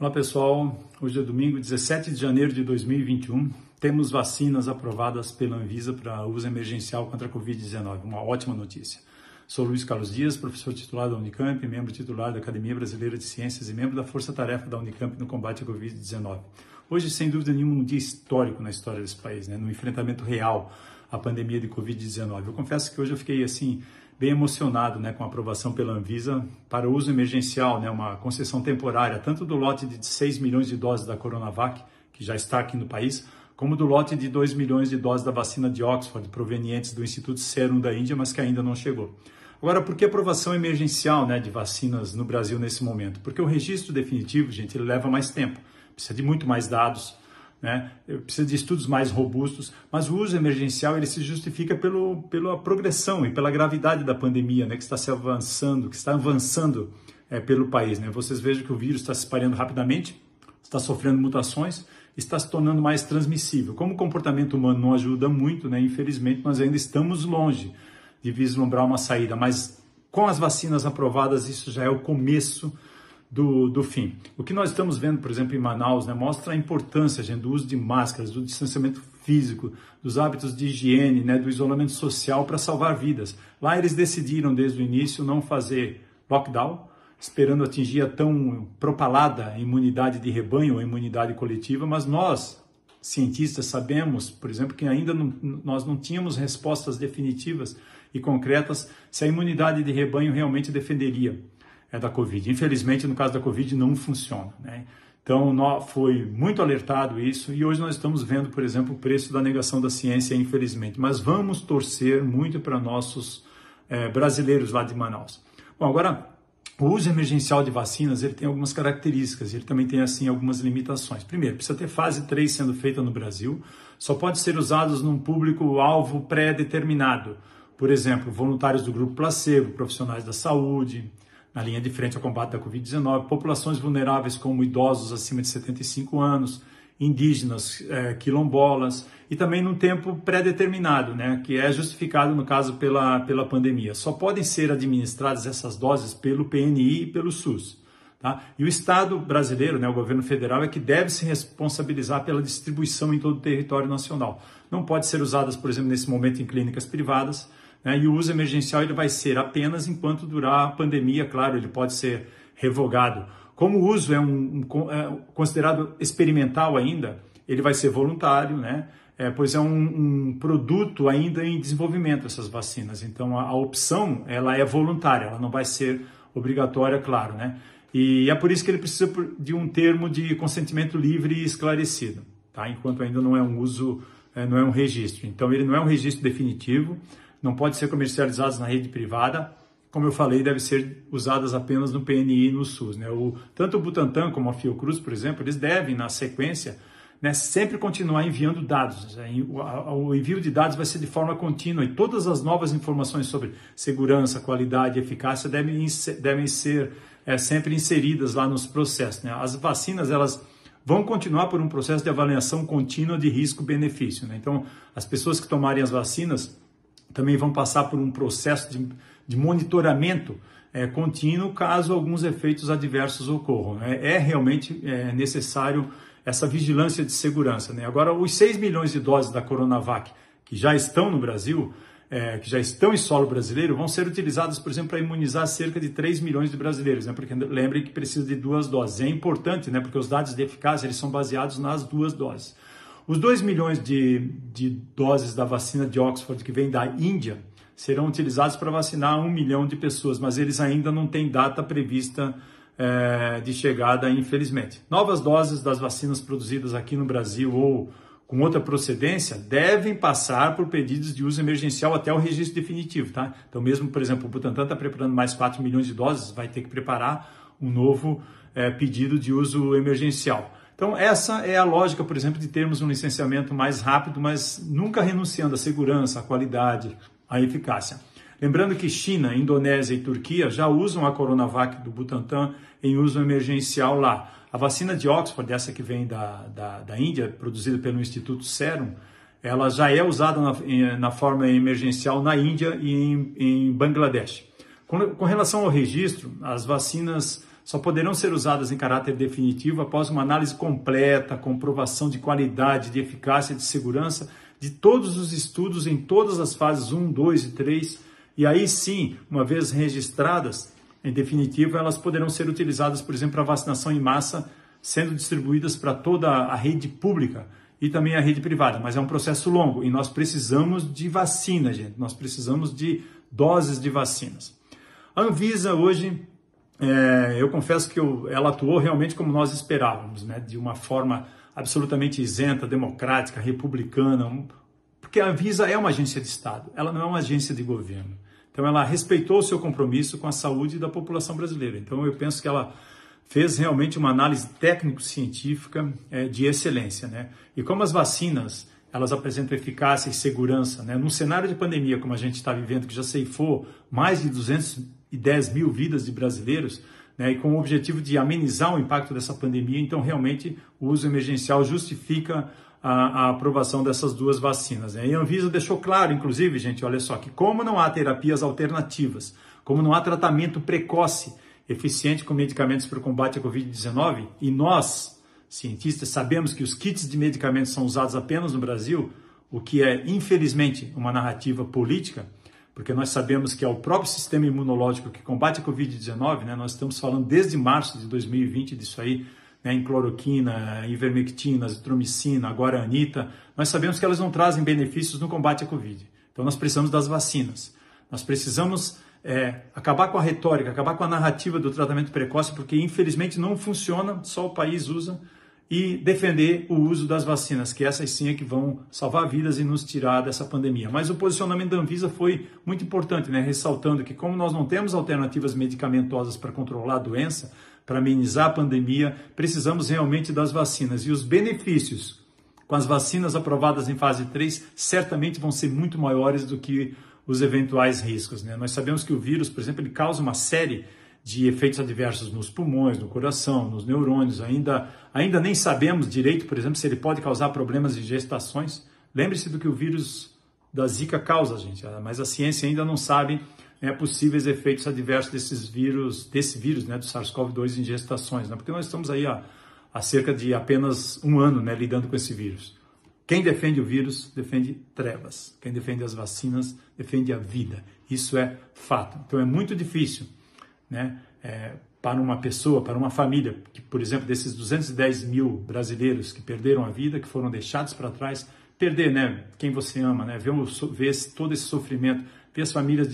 Olá pessoal, hoje é domingo 17 de janeiro de 2021. Temos vacinas aprovadas pela Anvisa para uso emergencial contra a Covid-19. Uma ótima notícia. Sou Luiz Carlos Dias, professor titular da Unicamp, membro titular da Academia Brasileira de Ciências e membro da Força Tarefa da Unicamp no combate à Covid-19. Hoje, sem dúvida nenhuma, um dia histórico na história desse país, né? no enfrentamento real à pandemia de Covid-19. Eu confesso que hoje eu fiquei assim bem emocionado né, com a aprovação pela Anvisa para uso emergencial, né, uma concessão temporária, tanto do lote de 6 milhões de doses da Coronavac, que já está aqui no país, como do lote de 2 milhões de doses da vacina de Oxford, provenientes do Instituto Serum da Índia, mas que ainda não chegou. Agora, por que aprovação emergencial né, de vacinas no Brasil nesse momento? Porque o registro definitivo, gente, ele leva mais tempo, precisa de muito mais dados, né? precisa de estudos mais robustos, mas o uso emergencial ele se justifica pelo, pela progressão e pela gravidade da pandemia, né? que está se avançando, que está avançando é, pelo país. Né? Vocês vejam que o vírus está se espalhando rapidamente, está sofrendo mutações, está se tornando mais transmissível. Como o comportamento humano não ajuda muito, né? infelizmente nós ainda estamos longe de vislumbrar uma saída, mas com as vacinas aprovadas isso já é o começo do, do fim. O que nós estamos vendo, por exemplo, em Manaus, né, mostra a importância gente, do uso de máscaras, do distanciamento físico, dos hábitos de higiene, né, do isolamento social para salvar vidas. Lá eles decidiram desde o início não fazer lockdown, esperando atingir a tão propalada imunidade de rebanho, ou imunidade coletiva, mas nós, cientistas, sabemos, por exemplo, que ainda não, nós não tínhamos respostas definitivas e concretas se a imunidade de rebanho realmente defenderia é, da Covid. Infelizmente, no caso da Covid, não funciona. Né? Então, nós, foi muito alertado isso e hoje nós estamos vendo, por exemplo, o preço da negação da ciência, infelizmente. Mas vamos torcer muito para nossos é, brasileiros lá de Manaus. Bom, agora, o uso emergencial de vacinas ele tem algumas características, ele também tem assim algumas limitações. Primeiro, precisa ter fase 3 sendo feita no Brasil, só pode ser usados num público-alvo pré-determinado. Por exemplo, voluntários do grupo placebo, profissionais da saúde, na linha de frente ao combate da Covid-19, populações vulneráveis como idosos acima de 75 anos, indígenas, é, quilombolas, e também num tempo pré-determinado, né, que é justificado, no caso, pela, pela pandemia. Só podem ser administradas essas doses pelo PNI e pelo SUS. Tá? E o Estado brasileiro, né, o governo federal, é que deve se responsabilizar pela distribuição em todo o território nacional. Não pode ser usadas, por exemplo, nesse momento em clínicas privadas, né? E o uso emergencial ele vai ser apenas enquanto durar a pandemia, claro, ele pode ser revogado. Como o uso é, um, um é considerado experimental ainda, ele vai ser voluntário, né? É, pois é um, um, produto ainda em desenvolvimento essas vacinas. Então a, a, opção ela é voluntária, ela não vai ser obrigatória, claro, né? E é por isso que ele precisa de um termo de consentimento livre e esclarecido, tá? Enquanto ainda não é um uso, é, não é um registro. Então ele não é um registro definitivo não pode ser comercializadas na rede privada. Como eu falei, devem ser usadas apenas no PNI e no SUS. Né? O, tanto o Butantan como a Fiocruz, por exemplo, eles devem, na sequência, né, sempre continuar enviando dados. O envio de dados vai ser de forma contínua e todas as novas informações sobre segurança, qualidade, e eficácia devem, devem ser é, sempre inseridas lá nos processos. Né? As vacinas, elas vão continuar por um processo de avaliação contínua de risco-benefício. Né? Então, as pessoas que tomarem as vacinas também vão passar por um processo de, de monitoramento é, contínuo caso alguns efeitos adversos ocorram. É, é realmente é, necessário essa vigilância de segurança. Né? Agora, os 6 milhões de doses da Coronavac que já estão no Brasil, é, que já estão em solo brasileiro, vão ser utilizadas, por exemplo, para imunizar cerca de 3 milhões de brasileiros, né? porque lembrem que precisa de duas doses. É importante, né? porque os dados de eficácia eles são baseados nas duas doses. Os 2 milhões de, de doses da vacina de Oxford que vem da Índia serão utilizados para vacinar 1 milhão de pessoas, mas eles ainda não têm data prevista é, de chegada, infelizmente. Novas doses das vacinas produzidas aqui no Brasil ou com outra procedência devem passar por pedidos de uso emergencial até o registro definitivo, tá? Então, mesmo, por exemplo, o Butantan está preparando mais 4 milhões de doses, vai ter que preparar um novo é, pedido de uso emergencial. Então, essa é a lógica, por exemplo, de termos um licenciamento mais rápido, mas nunca renunciando à segurança, à qualidade, à eficácia. Lembrando que China, Indonésia e Turquia já usam a Coronavac do Butantan em uso emergencial lá. A vacina de Oxford, essa que vem da, da, da Índia, produzida pelo Instituto Serum, ela já é usada na, na forma emergencial na Índia e em, em Bangladesh. Com, com relação ao registro, as vacinas só poderão ser usadas em caráter definitivo após uma análise completa, comprovação de qualidade, de eficácia e de segurança de todos os estudos em todas as fases 1, 2 e 3. E aí sim, uma vez registradas, em definitivo, elas poderão ser utilizadas, por exemplo, para vacinação em massa, sendo distribuídas para toda a rede pública e também a rede privada. Mas é um processo longo e nós precisamos de vacina, gente. Nós precisamos de doses de vacinas. A Anvisa hoje é, eu confesso que ela atuou realmente como nós esperávamos, né? de uma forma absolutamente isenta, democrática, republicana, porque a VISA é uma agência de Estado, ela não é uma agência de governo. Então ela respeitou o seu compromisso com a saúde da população brasileira. Então eu penso que ela fez realmente uma análise técnico-científica é, de excelência. Né? E como as vacinas elas apresentam eficácia e segurança. Né? Num cenário de pandemia como a gente está vivendo, que já ceifou mais de 210 mil vidas de brasileiros, né? e com o objetivo de amenizar o impacto dessa pandemia, então realmente o uso emergencial justifica a, a aprovação dessas duas vacinas. Né? E a Anvisa deixou claro, inclusive, gente, olha só, que como não há terapias alternativas, como não há tratamento precoce, eficiente com medicamentos para o combate à Covid-19, e nós, cientistas, sabemos que os kits de medicamentos são usados apenas no Brasil, o que é, infelizmente, uma narrativa política, porque nós sabemos que é o próprio sistema imunológico que combate a Covid-19, né? nós estamos falando desde março de 2020 disso aí, né, em cloroquina, ivermectina, azitromicina, agora anita, nós sabemos que elas não trazem benefícios no combate à Covid. Então nós precisamos das vacinas. Nós precisamos é, acabar com a retórica, acabar com a narrativa do tratamento precoce, porque infelizmente não funciona, só o país usa e defender o uso das vacinas, que essas sim é que vão salvar vidas e nos tirar dessa pandemia. Mas o posicionamento da Anvisa foi muito importante, né? ressaltando que, como nós não temos alternativas medicamentosas para controlar a doença, para amenizar a pandemia, precisamos realmente das vacinas. E os benefícios com as vacinas aprovadas em fase 3 certamente vão ser muito maiores do que os eventuais riscos. Né? Nós sabemos que o vírus, por exemplo, ele causa uma série de de efeitos adversos nos pulmões, no coração, nos neurônios. Ainda, ainda nem sabemos direito, por exemplo, se ele pode causar problemas de gestações. Lembre-se do que o vírus da Zika causa, gente, mas a ciência ainda não sabe né, possíveis efeitos adversos desses vírus, desse vírus, né, do SARS-CoV-2 em gestações, né, porque nós estamos aí há, há cerca de apenas um ano né, lidando com esse vírus. Quem defende o vírus defende trevas. Quem defende as vacinas defende a vida. Isso é fato. Então é muito difícil né, é, para uma pessoa, para uma família, que, por exemplo, desses 210 mil brasileiros que perderam a vida, que foram deixados para trás, perder né, quem você ama, né, ver, ver todo esse sofrimento, ver as famílias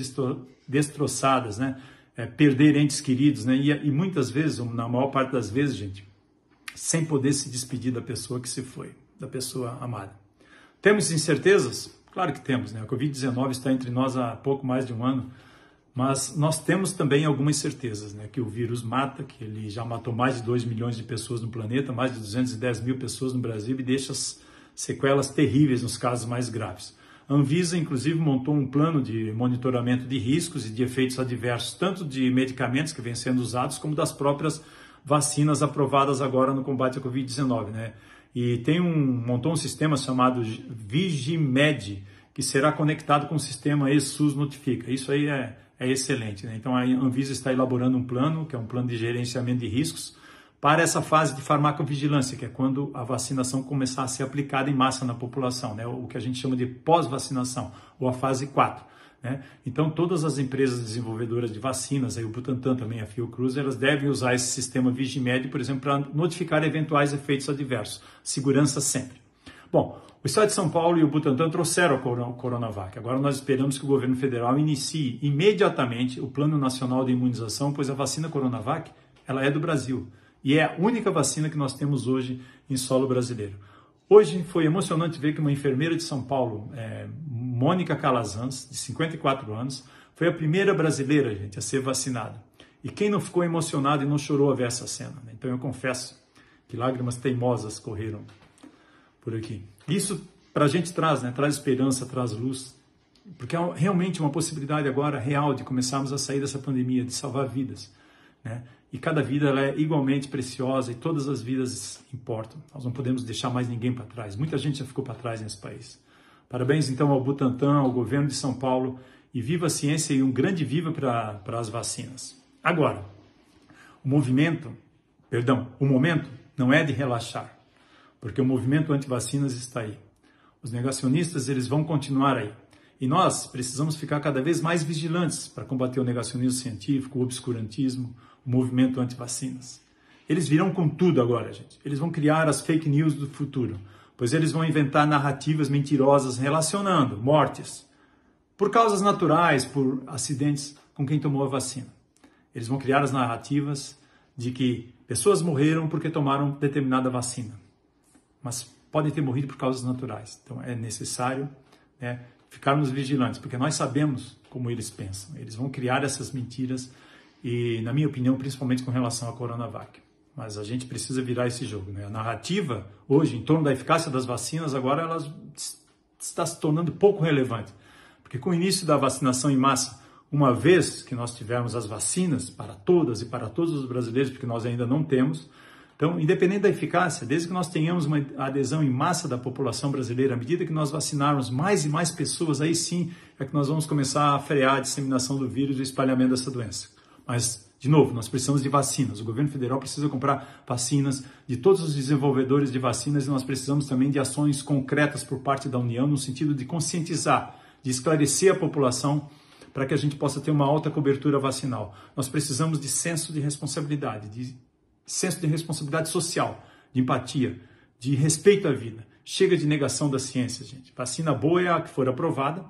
destroçadas, né, é, perder entes queridos, né, e, e muitas vezes, na maior parte das vezes, gente, sem poder se despedir da pessoa que se foi, da pessoa amada. Temos incertezas? Claro que temos, né? A Covid-19 está entre nós há pouco mais de um ano. Mas nós temos também algumas certezas, né? Que o vírus mata, que ele já matou mais de 2 milhões de pessoas no planeta, mais de 210 mil pessoas no Brasil e deixa sequelas terríveis nos casos mais graves. A Anvisa, inclusive, montou um plano de monitoramento de riscos e de efeitos adversos, tanto de medicamentos que vêm sendo usados, como das próprias vacinas aprovadas agora no combate à Covid-19. Né? E tem um, montou um sistema chamado Vigimed, que será conectado com o sistema ESUS Notifica. Isso aí é é excelente. Né? Então a Anvisa está elaborando um plano, que é um plano de gerenciamento de riscos, para essa fase de farmacovigilância, que é quando a vacinação começar a ser aplicada em massa na população, né? o que a gente chama de pós-vacinação, ou a fase 4. Né? Então, todas as empresas desenvolvedoras de vacinas, aí o Butantan também, a Fiocruz, elas devem usar esse sistema Vigimed, por exemplo, para notificar eventuais efeitos adversos. Segurança sempre. Bom, o Estado de São Paulo e o Butantan trouxeram a Coronavac. Agora nós esperamos que o governo federal inicie imediatamente o Plano Nacional de Imunização, pois a vacina Coronavac ela é do Brasil e é a única vacina que nós temos hoje em solo brasileiro. Hoje foi emocionante ver que uma enfermeira de São Paulo, é, Mônica Calazans, de 54 anos, foi a primeira brasileira, gente, a ser vacinada. E quem não ficou emocionado e não chorou a ver essa cena? Né? Então eu confesso que lágrimas teimosas correram por aqui. Isso para a gente traz, né? Traz esperança, traz luz, porque é realmente uma possibilidade agora real de começarmos a sair dessa pandemia, de salvar vidas, né? E cada vida ela é igualmente preciosa e todas as vidas importam. Nós não podemos deixar mais ninguém para trás. Muita gente já ficou para trás nesse país. Parabéns então ao Butantan, ao governo de São Paulo e viva a ciência e um grande viva para as vacinas. Agora, o movimento, perdão, o momento não é de relaxar porque o movimento anti-vacinas está aí. Os negacionistas, eles vão continuar aí. E nós precisamos ficar cada vez mais vigilantes para combater o negacionismo científico, o obscurantismo, o movimento anti-vacinas. Eles virão com tudo agora, gente. Eles vão criar as fake news do futuro, pois eles vão inventar narrativas mentirosas relacionando mortes por causas naturais, por acidentes com quem tomou a vacina. Eles vão criar as narrativas de que pessoas morreram porque tomaram determinada vacina mas podem ter morrido por causas naturais. Então é necessário né, ficarmos vigilantes, porque nós sabemos como eles pensam. Eles vão criar essas mentiras e, na minha opinião, principalmente com relação à coronavac. Mas a gente precisa virar esse jogo. Né? A narrativa hoje em torno da eficácia das vacinas agora elas está se tornando pouco relevante, porque com o início da vacinação em massa uma vez que nós tivermos as vacinas para todas e para todos os brasileiros, porque nós ainda não temos, então, independente da eficácia, desde que nós tenhamos uma adesão em massa da população brasileira, à medida que nós vacinarmos mais e mais pessoas, aí sim é que nós vamos começar a frear a disseminação do vírus e o espalhamento dessa doença. Mas, de novo, nós precisamos de vacinas. O governo federal precisa comprar vacinas de todos os desenvolvedores de vacinas e nós precisamos também de ações concretas por parte da União no sentido de conscientizar, de esclarecer a população para que a gente possa ter uma alta cobertura vacinal. Nós precisamos de senso de responsabilidade, de senso de responsabilidade social, de empatia, de respeito à vida. Chega de negação da ciência, gente. Vacina boa é a que for aprovada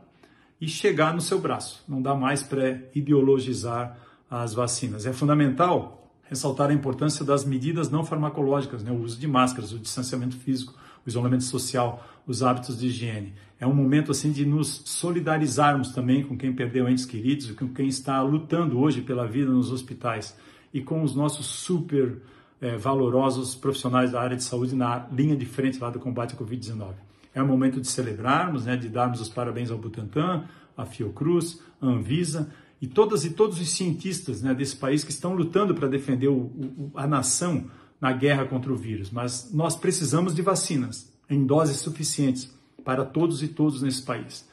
e chegar no seu braço. Não dá mais para ideologizar as vacinas. É fundamental ressaltar a importância das medidas não farmacológicas, né? o uso de máscaras, o distanciamento físico, o isolamento social, os hábitos de higiene. É um momento assim de nos solidarizarmos também com quem perdeu entes queridos, com quem está lutando hoje pela vida nos hospitais e com os nossos super é, valorosos profissionais da área de saúde na linha de frente lá do combate à Covid-19. É o momento de celebrarmos, né, de darmos os parabéns ao Butantan, à Fiocruz, à Anvisa e todas e todos os cientistas né, desse país que estão lutando para defender o, o, a nação na guerra contra o vírus. Mas nós precisamos de vacinas em doses suficientes para todos e todos nesse país.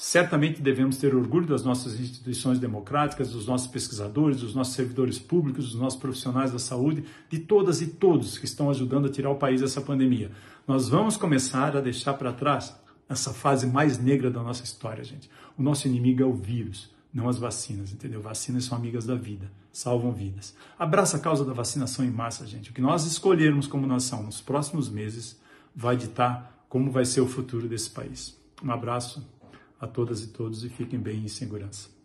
Certamente devemos ter orgulho das nossas instituições democráticas, dos nossos pesquisadores, dos nossos servidores públicos, dos nossos profissionais da saúde, de todas e todos que estão ajudando a tirar o país dessa pandemia. Nós vamos começar a deixar para trás essa fase mais negra da nossa história, gente. O nosso inimigo é o vírus, não as vacinas, entendeu? Vacinas são amigas da vida, salvam vidas. Abraça a causa da vacinação em massa, gente. O que nós escolhermos como nação nos próximos meses vai ditar como vai ser o futuro desse país. Um abraço a todas e todos e fiquem bem e em segurança.